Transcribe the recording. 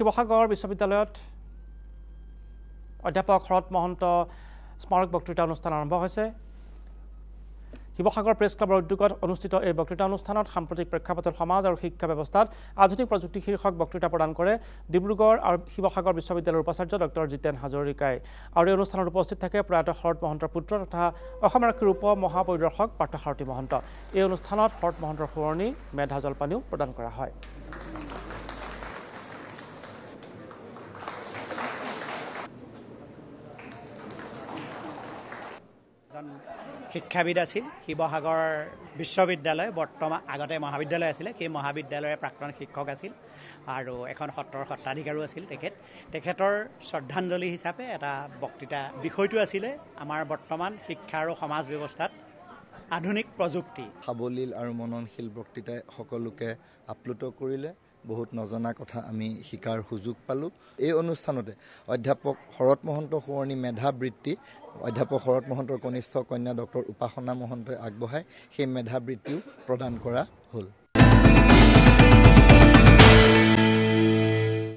শিৱসাগৰ বিশ্ববিদ্যালয়ত অধ্যাপক শৰৎ মহন্ত স্মাৰক বক্তৃতা অনুষ্ঠান আৰম্ভ হৈছে শিৱসাগৰ প্ৰেছ ক্লাবৰ উদ্যোগত অনুষ্ঠিত এই বক্তৃতা অনুষ্ঠানত সাম্প্ৰতিক প্ৰেক্ষাপটত সমাজ আৰু শিক্ষা ব্যৱস্থাত আধুনিক প্ৰযুক্তি শীৰ্ষক বক্তৃতা প্ৰদান কৰে ডিব্ৰুগড় আৰু শিৱসাগৰ বিশ্ববিদ্যালয়ৰ উপাচাৰ্য ডক্টৰ জিতেন হাজৰিকাই আৰু এই অনুষ্ঠানত উপস্থিত থাকে প্ৰয়াত শৰৎ মহন্তৰ পুত্ৰ তথা অসম আৰক্ষীৰ উপ মহাপৰিদৰ্শক পাৰ্থসাৰথী মহন্ত এই অনুষ্ঠানত শৰৎ মহন্তৰ সোঁৱৰণি মেধা জলপানীও প্ৰদান কৰা হয় এজন শিক্ষাবিদ আছিল শিৱসাগৰ বিশ্ববিদ্যালয় বৰ্তমান আগতে মহাবিদ্যালয় আছিলে সেই মহাবিদ্যালয়ৰ প্ৰাক্তন শিক্ষক আছিল আৰু এখন সত্ৰৰ সত্ৰাধিকাৰো আছিল তেখেত তেখেতৰ শ্ৰদ্ধাঞ্জলি হিচাপে এটা বক্তৃতা বিষয়টো আছিলে আমাৰ বৰ্তমান শিক্ষা আৰু সমাজ ব্যৱস্থাত আধুনিক প্ৰযুক্তি সাৱলীল আৰু মননশীল বক্তৃতাই সকলোকে আপ্লুত কৰিলে বহুত নজনা কথা আমি শিকাৰ সুযোগ পালোঁ এই অনুষ্ঠানতে অধ্যাপক শৰৎ মহন্ত সোঁৱৰণী মেধাবৃত্তি অধ্যাপক শৰৎ মহন্তৰ কনিষ্ঠ কন্যা ডক্টৰ উপাসনা মহন্তই আগবঢ়াই সেই মেধাবৃত্তিও প্ৰদান কৰা হ'ল